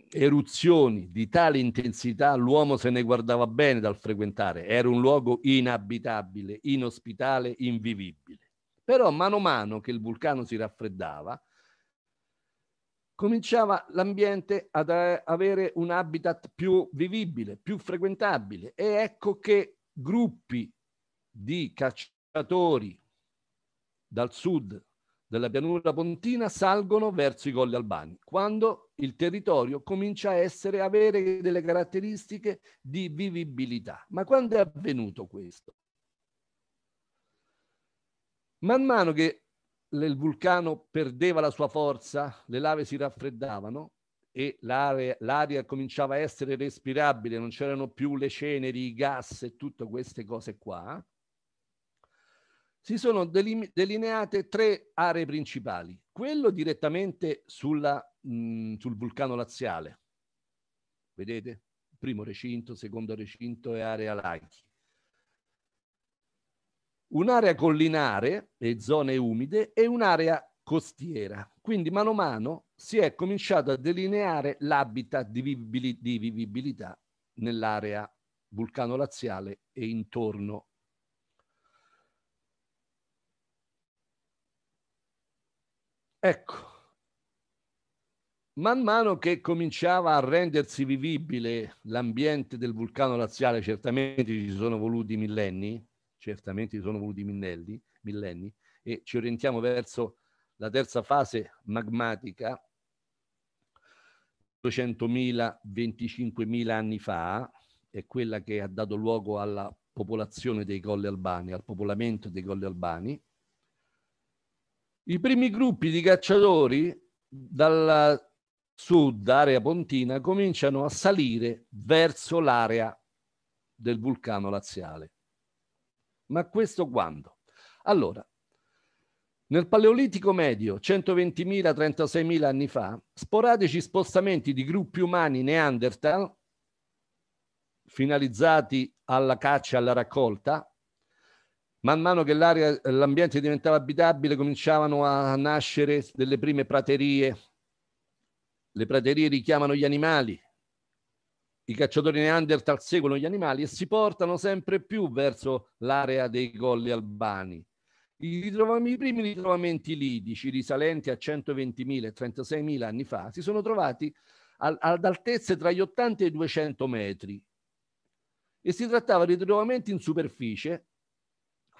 eruzioni di tale intensità l'uomo se ne guardava bene dal frequentare, era un luogo inabitabile, inospitale, invivibile. Però mano a mano che il vulcano si raffreddava, cominciava l'ambiente ad avere un habitat più vivibile, più frequentabile e ecco che gruppi di cacciatori dal sud della pianura pontina salgono verso i colli albani, quando il territorio comincia a essere, avere delle caratteristiche di vivibilità. Ma quando è avvenuto questo? Man mano che il vulcano perdeva la sua forza, le lave si raffreddavano e l'area, l'aria cominciava a essere respirabile, non c'erano più le ceneri, i gas e tutte queste cose qua, si sono delineate tre aree principali. Quello direttamente sulla, mh, sul vulcano laziale, vedete? Primo recinto, secondo recinto e area laghi un'area collinare e zone umide e un'area costiera. Quindi mano a mano si è cominciato a delineare l'habitat di, vivibili- di vivibilità nell'area vulcano laziale e intorno. Ecco, man mano che cominciava a rendersi vivibile l'ambiente del vulcano laziale, certamente ci sono voluti millenni, certamente sono voluti millenni, millenni e ci orientiamo verso la terza fase magmatica 200.000, 25.000 anni fa, è quella che ha dato luogo alla popolazione dei Colli Albani, al popolamento dei Colli Albani. I primi gruppi di cacciatori dalla sud, area pontina, cominciano a salire verso l'area del vulcano laziale. Ma questo quando? Allora, nel Paleolitico medio, 120.000-36.000 anni fa, sporadici spostamenti di gruppi umani neanderthal, finalizzati alla caccia e alla raccolta, man mano che l'ambiente diventava abitabile cominciavano a nascere delle prime praterie. Le praterie richiamano gli animali, i cacciatori Neanderthal seguono gli animali e si portano sempre più verso l'area dei colli albani. I, I, primi ritrovamenti lidici, risalenti a 120.000 e 36.000 anni fa, si sono trovati al, ad altezze tra gli 80 e i 200 metri e si trattava di ritrovamenti in superficie,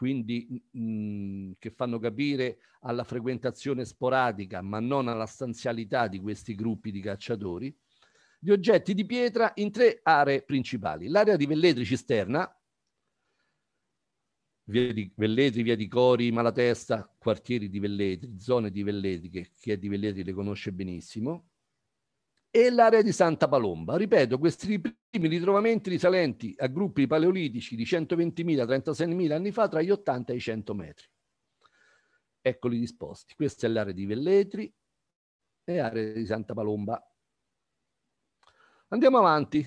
quindi mh, che fanno capire alla frequentazione sporadica, ma non alla stanzialità di questi gruppi di cacciatori, di oggetti di pietra in tre aree principali. L'area di Velletri Cisterna, via di Velletri, via di Cori, Malatesta, quartieri di Velletri, zone di Velletri, che chi è di Velletri le conosce benissimo, e l'area di Santa Palomba. Ripeto, questi primi ritrovamenti risalenti a gruppi paleolitici di 120.000-36.000 anni fa tra gli 80 e i 100 metri. Eccoli disposti. Questa è l'area di Velletri e area di Santa Palomba. Andiamo avanti.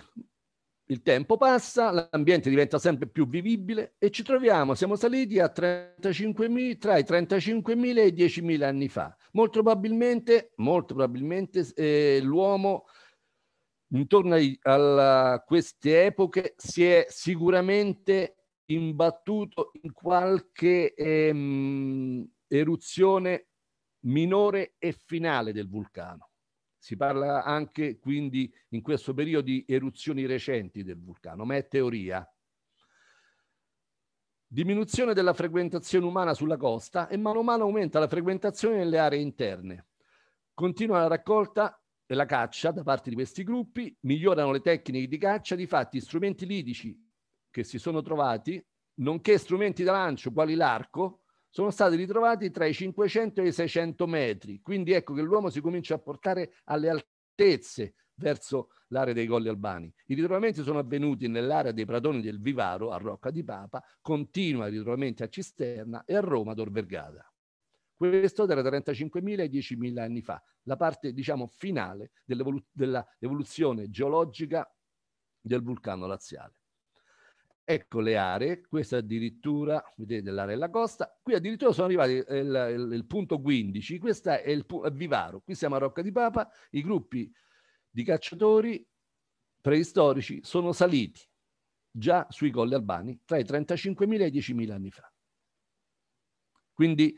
Il tempo passa, l'ambiente diventa sempre più vivibile e ci troviamo, siamo saliti 35 tra i 35.000 e i 10.000 anni fa. Molto probabilmente, molto probabilmente eh, l'uomo intorno a queste epoche si è sicuramente imbattuto in qualche ehm, eruzione minore e finale del vulcano. Si parla anche quindi in questo periodo di eruzioni recenti del vulcano, ma è teoria. Diminuzione della frequentazione umana sulla costa e mano a mano aumenta la frequentazione nelle aree interne. Continua la raccolta e la caccia da parte di questi gruppi, migliorano le tecniche di caccia, difatti strumenti litici che si sono trovati, nonché strumenti da lancio quali l'arco, sono stati ritrovati tra i 500 e i 600 metri. Quindi ecco che l'uomo si comincia a portare alle altezze verso l'area dei Colli Albani. I ritrovamenti sono avvenuti nell'area dei Pratoni del Vivaro a Rocca di Papa, continua i ritrovamenti a Cisterna e a Roma Tor Vergata. Questo era 35.000 e 10.000 anni fa, la parte diciamo finale dell'evoluzione geologica del vulcano laziale. Ecco le aree, questa addirittura, vedete l'area della costa, qui addirittura sono arrivati eh, il, il, il punto 15, questo è il è Vivaro, qui siamo a Rocca di Papa, i gruppi di cacciatori preistorici sono saliti già sui colli albani tra i 35.000 e i 10.000 anni fa. Quindi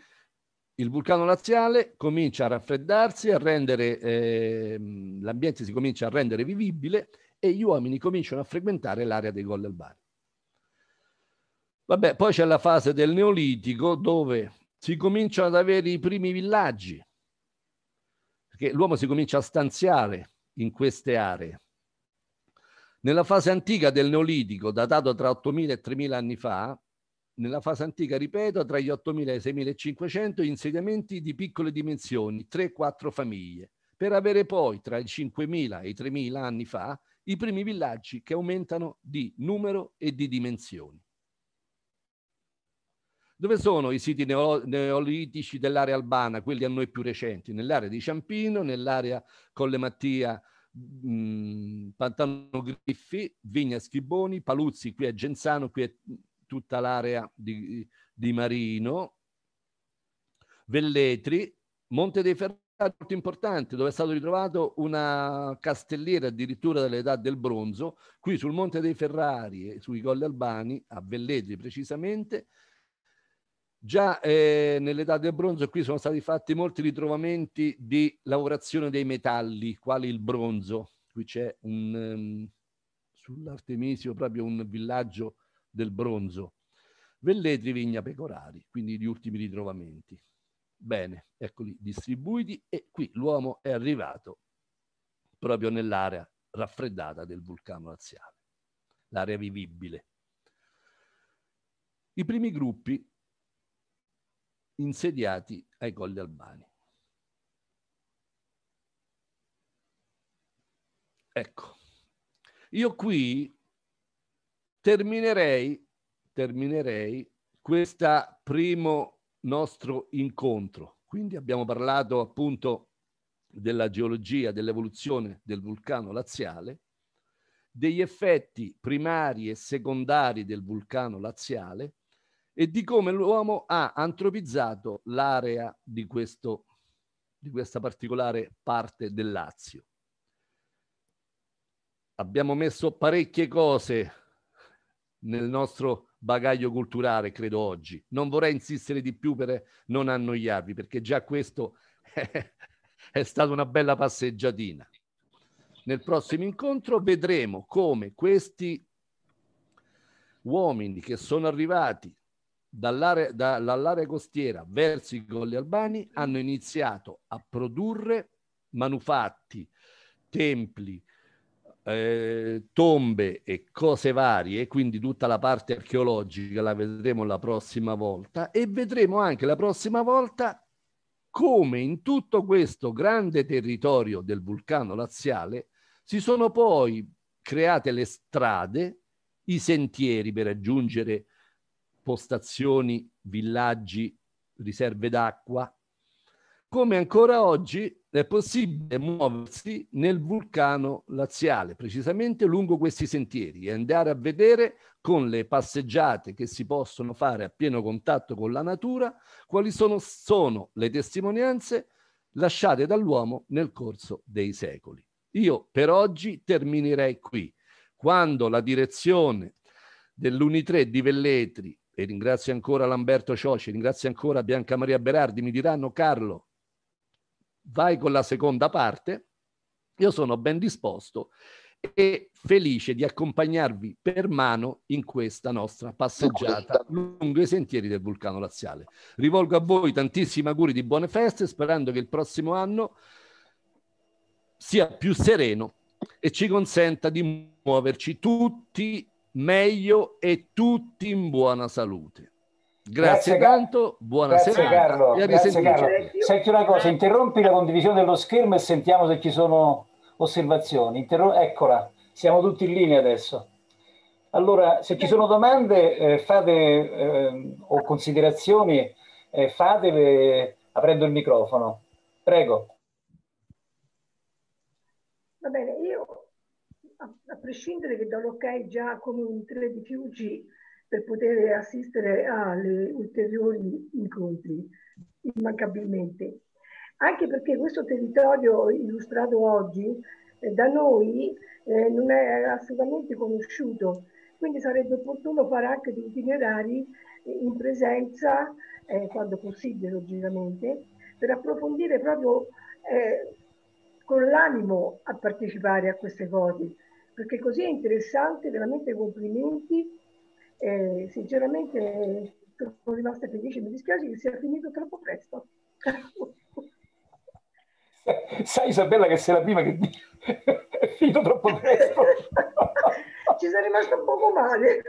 il vulcano laziale comincia a raffreddarsi, a rendere eh, l'ambiente si comincia a rendere vivibile e gli uomini cominciano a frequentare l'area dei colli albani. Vabbè, poi c'è la fase del Neolitico dove si cominciano ad avere i primi villaggi, perché l'uomo si comincia a stanziare in queste aree. Nella fase antica del Neolitico, datato tra 8.000 e 3.000 anni fa, nella fase antica, ripeto, tra gli 8.000 e i 6.500 insediamenti di piccole dimensioni, 3-4 famiglie, per avere poi tra i 5.000 e i 3.000 anni fa i primi villaggi che aumentano di numero e di dimensioni. Dove sono i siti neo- neolitici dell'area albana, quelli a noi più recenti? Nell'area di Ciampino, nell'area Collemattia, mh, Pantano Griffi, Vigna Schiboni, Paluzzi, qui a Genzano, qui è tutta l'area di, di Marino, Velletri, Monte dei Ferrari molto importante dove è stato ritrovato una castelliera addirittura dell'età del bronzo, qui sul Monte dei Ferrari e sui Colli Albani, a Velletri precisamente, Già eh, nell'età del bronzo qui sono stati fatti molti ritrovamenti di lavorazione dei metalli, quali il bronzo. Qui c'è un, um, sull'Artemisio proprio un villaggio del bronzo. Velletri, Vigna, Pecorari, quindi gli ultimi ritrovamenti. Bene, eccoli distribuiti e qui l'uomo è arrivato proprio nell'area raffreddata del vulcano laziale, l'area vivibile. I primi gruppi insediati ai Colli Albani. Ecco, io qui terminerei, terminerei questo primo nostro incontro. Quindi abbiamo parlato appunto della geologia, dell'evoluzione del vulcano laziale, degli effetti primari e secondari del vulcano laziale, e di come l'uomo ha antropizzato l'area di, questo, di questa particolare parte del Lazio. Abbiamo messo parecchie cose nel nostro bagaglio culturale, credo oggi. Non vorrei insistere di più per non annoiarvi, perché già questo è, stata una bella passeggiatina. Nel prossimo incontro vedremo come questi uomini che sono arrivati dall'area, da, costiera verso i colli albani hanno iniziato a produrre manufatti, templi, eh, tombe e cose varie, quindi tutta la parte archeologica la vedremo la prossima volta e vedremo anche la prossima volta come in tutto questo grande territorio del vulcano laziale si sono poi create le strade, i sentieri per raggiungere postazioni, villaggi, riserve d'acqua, come ancora oggi è possibile muoversi nel vulcano laziale, precisamente lungo questi sentieri e andare a vedere con le passeggiate che si possono fare a pieno contatto con la natura quali sono, sono le testimonianze lasciate dall'uomo nel corso dei secoli. Io per oggi terminerei qui. Quando la direzione dell'Uni3 di Velletri e ringrazio ancora Lamberto Cioci, ringrazio ancora Bianca Maria Berardi, mi diranno Carlo, vai con la seconda parte, io sono ben disposto e felice di accompagnarvi per mano in questa nostra passeggiata lungo i sentieri del vulcano laziale. Rivolgo a voi tantissimi auguri di buone feste, sperando che il prossimo anno sia più sereno e ci consenta di muoverci tutti meglio e tutti in buona salute. Grazie, grazie tanto, buonasera. Grazie Carlo. Grazie Carlo. Senti una cosa, interrompi la condivisione dello schermo e sentiamo se ci sono osservazioni. Interrom- Eccola, siamo tutti in linea adesso. Allora, se ci sono domande eh, fate, eh, o considerazioni, eh, fatele aprendo il microfono. Prego. Va bene, prescindere che dall'ok già come un 3 di Fiuggi per poter assistere alle ulteriori incontri, immancabilmente. Anche perché questo territorio illustrato oggi eh, da noi eh, non è assolutamente conosciuto, quindi sarebbe opportuno fare anche degli itinerari in presenza, eh, quando possibile logicamente, per approfondire proprio eh, con l'animo a partecipare a queste cose perché così è interessante, veramente complimenti. Eh, sinceramente sono rimasta felice, mi dispiace che sia finito troppo presto. Sai Isabella che sei la prima che è finito troppo presto. Ci sei rimasta un poco male.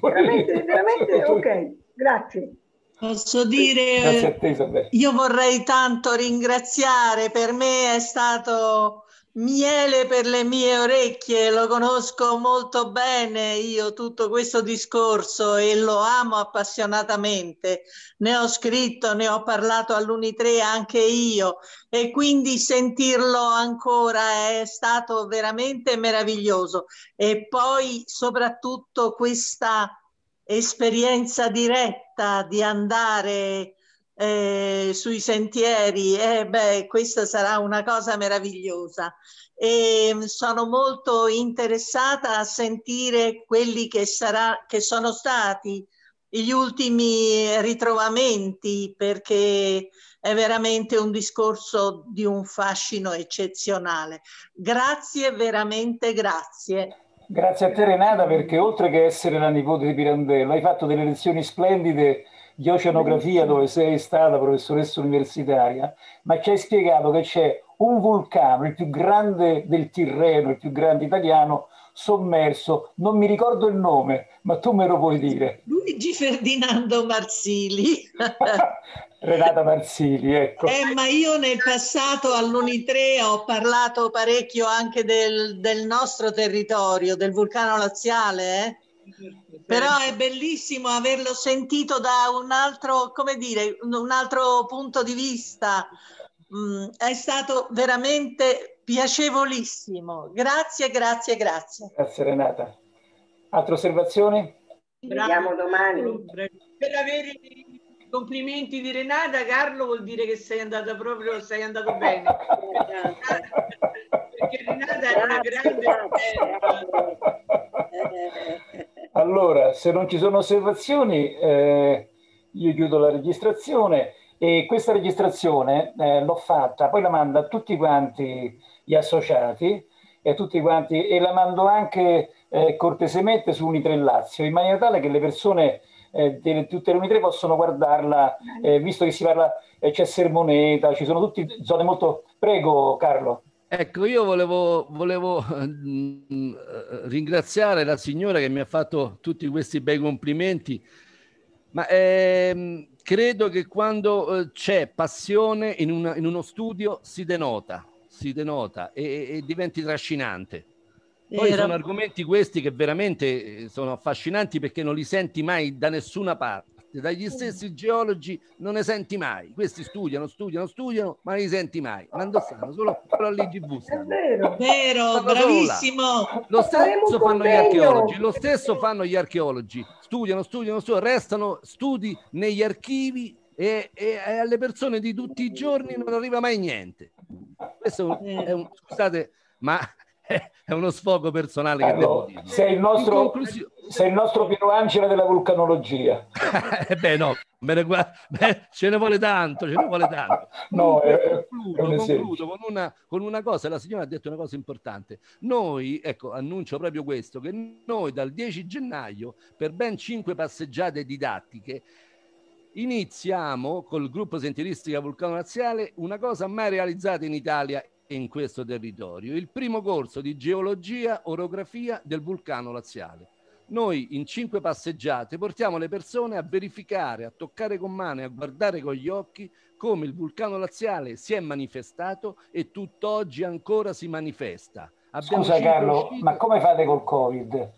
veramente, veramente, ok, grazie. Posso dire, grazie a te, Isabella. io vorrei tanto ringraziare, per me è stato Miele per le mie orecchie, lo conosco molto bene io tutto questo discorso e lo amo appassionatamente. Ne ho scritto, ne ho parlato all'Uni3 anche io e quindi sentirlo ancora è stato veramente meraviglioso. E poi soprattutto questa esperienza diretta di andare eh, sui sentieri, eh, beh, questa sarà una cosa meravigliosa. E ehm, sono molto interessata a sentire quelli che, sarà, che sono stati gli ultimi ritrovamenti perché è veramente un discorso di un fascino eccezionale. Grazie, veramente grazie. Grazie a te Renata perché oltre che essere la nipote di Pirandello hai fatto delle lezioni splendide di oceanografia dove sei stata professoressa universitaria, ma ci hai spiegato che c'è un vulcano, il più grande del Tirreno, il più grande italiano, sommerso, non mi ricordo il nome, ma tu me lo puoi dire. Luigi Ferdinando Marsili. Renata Marsili, ecco. Eh, ma io nel passato all'Unitre ho parlato parecchio anche del, del nostro territorio, del vulcano laziale, eh? Però è bellissimo averlo sentito da un altro, come dire, un altro punto di vista. Mm, è stato veramente piacevolissimo. Grazie, grazie, grazie. Grazie Renata. Altre osservazioni? Vediamo domani. Per avere i complimenti di Renata, Carlo vuol dire che sei andata proprio, sei andato bene. Perché Renata è una grande... Allora, se non ci sono osservazioni, eh, io chiudo la registrazione e questa registrazione eh, l'ho fatta, poi la mando a tutti quanti gli associati e, tutti quanti, e la mando anche eh, cortesemente su Unitre Lazio, in maniera tale che le persone eh, di tutte le Unitre possono guardarla, eh, visto che si parla, eh, c'è Sermoneta, ci sono tutte zone molto... Prego Carlo. Ecco, io volevo, volevo mm, ringraziare la signora che mi ha fatto tutti questi bei complimenti, ma ehm, credo che quando eh, c'è passione in, una, in, uno studio si denota, si denota e, e diventi trascinante. Poi Era... sono argomenti questi che veramente eh, sono affascinanti perché non li senti mai da nessuna parte dagli stessi geologi non ne senti mai. Questi studiano, studiano, studiano, ma non li senti mai. Ma dove stanno? Solo, solo all'IGV stanno. È vero, vero bravissimo. Lo stesso fanno gli archeologi, lo stesso fanno gli archeologi. Studiano, studiano, studiano, restano studi negli archivi e, e, e alle persone di tutti i giorni non arriva mai niente. Questo è un... Scusate, ma è uno sfogo personale che allora, devo dire. Sei il nostro, conclusio... sei il nostro Piero Angela della vulcanologia. Eh beh, no, me ne guarda, beh, ce ne vuole tanto, ce ne vuole tanto. no, Dunque, concludo, concludo con, una, con, una, cosa, la signora ha detto una cosa importante. Noi, ecco, annuncio proprio questo, che noi dal 10 gennaio, per ben cinque passeggiate didattiche, iniziamo col gruppo Sentieristica Vulcano Naziale, una cosa mai realizzata in Italia in questo territorio, il primo corso di geologia orografia del vulcano laziale. Noi in cinque passeggiate portiamo le persone a verificare, a toccare con mano e a guardare con gli occhi come il vulcano laziale si è manifestato e tutt'oggi ancora si manifesta. Abbiamo Scusa Carlo, uscite... ma come fate col Covid?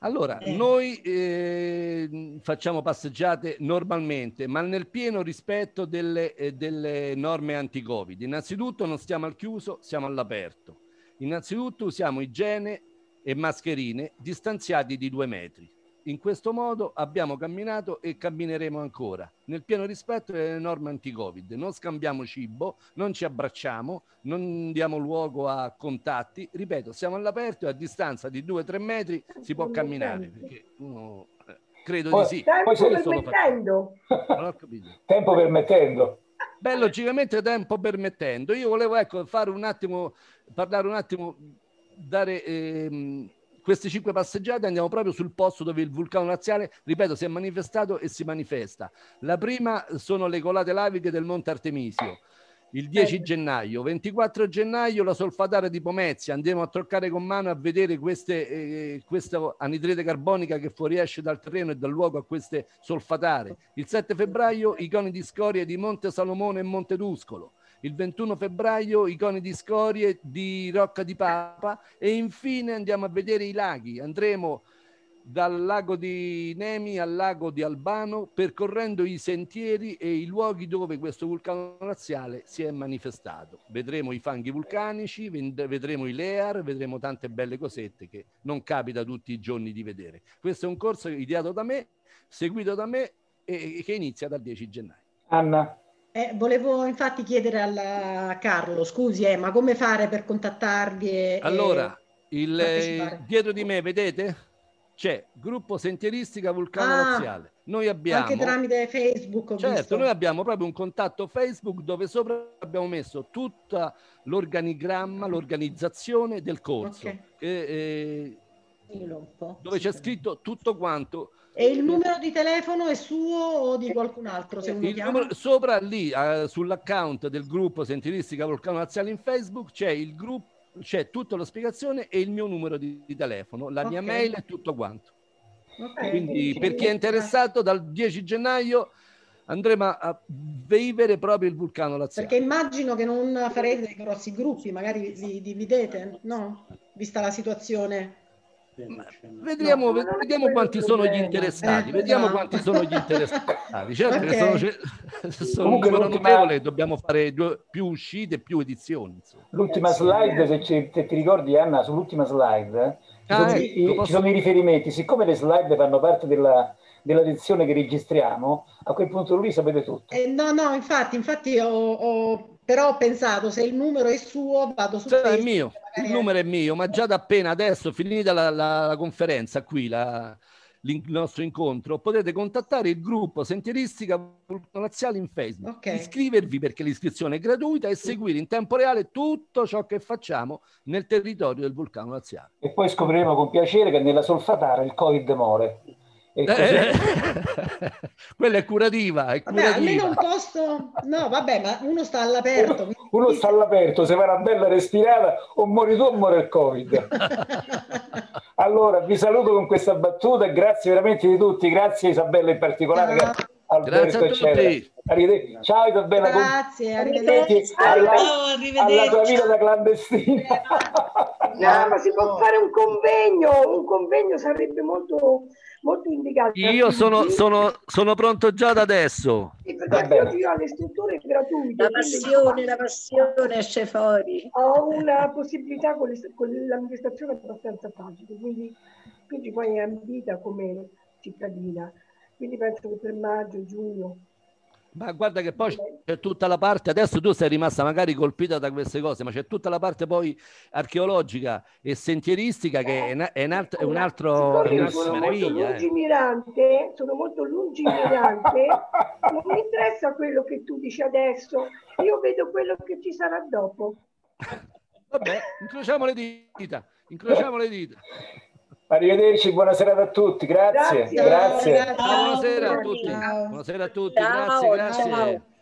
Allora, eh. noi eh, facciamo passeggiate normalmente, ma nel pieno rispetto delle, eh, delle norme anti-Covid. Innanzitutto non stiamo al chiuso, siamo all'aperto. Innanzitutto usiamo igiene e mascherine distanziati di due metri. In questo modo abbiamo camminato e cammineremo ancora, nel pieno rispetto delle norme anti-Covid. Non scambiamo cibo, non ci abbracciamo, non diamo luogo a contatti. Ripeto, siamo all'aperto e a distanza di 2-3 metri si può camminare, perché uno eh, credo poi, di sì. Tempo poi permettendo. tempo permettendo. Beh, logicamente tempo permettendo. Io volevo ecco, fare un attimo, parlare un attimo, dare... Ehm, queste cinque passeggiate andiamo proprio sul posto dove il vulcano laziale, ripeto, si è manifestato e si manifesta. La prima sono le colate laviche del Monte Artemisio il 10 gennaio, 24 gennaio la solfatara di Pomezia, andiamo a toccare con mano a vedere queste, eh, questa anidride carbonica che fuoriesce dal terreno e dal luogo a queste solfatare. Il 7 febbraio i coni di scoria di Monte Salomone e Monte Tuscolo il 21 febbraio i coni di scorie di Rocca di Papa e infine andiamo a vedere i laghi. Andremo dal lago di Nemi al lago di Albano, percorrendo i sentieri e i luoghi dove questo vulcano razziale si è manifestato. Vedremo i fanghi vulcanici, vedremo i lear, vedremo tante belle cosette che non capita tutti i giorni di vedere. Questo è un corso ideato da me, seguito da me e che inizia dal 10 gennaio. Anna, eh, volevo infatti chiedere a Carlo, scusi, eh, ma come fare per contattarvi? E, allora, il, eh, dietro di me, vedete? C'è gruppo Sentieristica Vulcano ah, Laziale. Noi abbiamo... Anche tramite Facebook. certo, visto. noi abbiamo proprio un contatto Facebook dove sopra abbiamo messo tutto l'organigramma, l'organizzazione del corso. Okay. E, e, eh, dove c'è scritto tutto quanto e il numero di telefono è suo o di qualcun altro? Se uno numero, sopra lì, uh, sull'account del gruppo Sentinistica Vulcano Nazionale in Facebook, c'è il gruppo, c'è tutta la spiegazione e il mio numero di, di telefono, la okay. mia mail e tutto quanto. Okay. Quindi per chi è interessato, dal 10 gennaio andremo a vivere proprio il vulcano laziale. Perché immagino che non farete dei grossi gruppi, magari vi dividete, no? Vista la situazione. Vediamo, no, vediamo quanti sono gli interessati. Eh, vediamo no. quanti sono gli interessati. Certo okay. che sono, sono Comunque, notevole, dobbiamo fare due, più uscite, più edizioni. Insomma. L'ultima slide, se, ci, se, ti ricordi, Anna, sull'ultima slide eh, ci, ah, sono, ecco, i, posso... ci sono i riferimenti. Siccome le slide fanno parte della, della lezione che registriamo, a quel punto lui sapete tutto. Eh, no, no, infatti, infatti ho, ho però ho pensato se il numero è suo vado su cioè, Facebook, è mio, il numero è mio ma già da appena adesso finita la, la, la conferenza qui la, il nostro incontro potete contattare il gruppo Sentieristica Laziale in Facebook okay. iscrivervi perché l'iscrizione è gratuita e seguire in tempo reale tutto ciò che facciamo nel territorio del vulcano laziale e poi scopriremo con piacere che nella solfatara il covid more eh, eh, eh. quella è curativa, è vabbè, almeno un posto... No, vabbè, ma uno sta all'aperto. Uno, uno sta all'aperto, se fa una bella respirata o muori tu o muore il Covid. allora, vi saluto con questa battuta, grazie veramente di tutti, grazie Isabella in particolare. Ah. Alberto grazie a tutti. Ciao Isabella. Grazie, arrivederci. Alla, arrivederci. alla tua vita da clandestina. No, ma si può fare un convegno, un convegno sarebbe molto molto indicati. Io sono, sono, sono, pronto già da adesso. perché io ho le strutture gratuite. La passione, la passione esce fuori. Ho una possibilità con, le, con l'amministrazione abbastanza facile, quindi, quindi poi è ambita come cittadina. Quindi penso che per maggio, giugno ma guarda che poi c'è tutta la parte, adesso tu sei rimasta magari colpita da queste cose, ma c'è tutta la parte poi archeologica e sentieristica che è, è, un, altro, è un altro... sono, molto eh. lungimirante, sono molto lungimirante, non mi interessa quello che tu dici adesso, io vedo quello che ci sarà dopo. Vabbè, incrociamo le dita, incrociamo le dita. Arrivederci, buonasera a tutti, grazie. Grazie. grazie. Ciao, buonasera a tutti. Buonasera a tutti, ciao, grazie, ciao.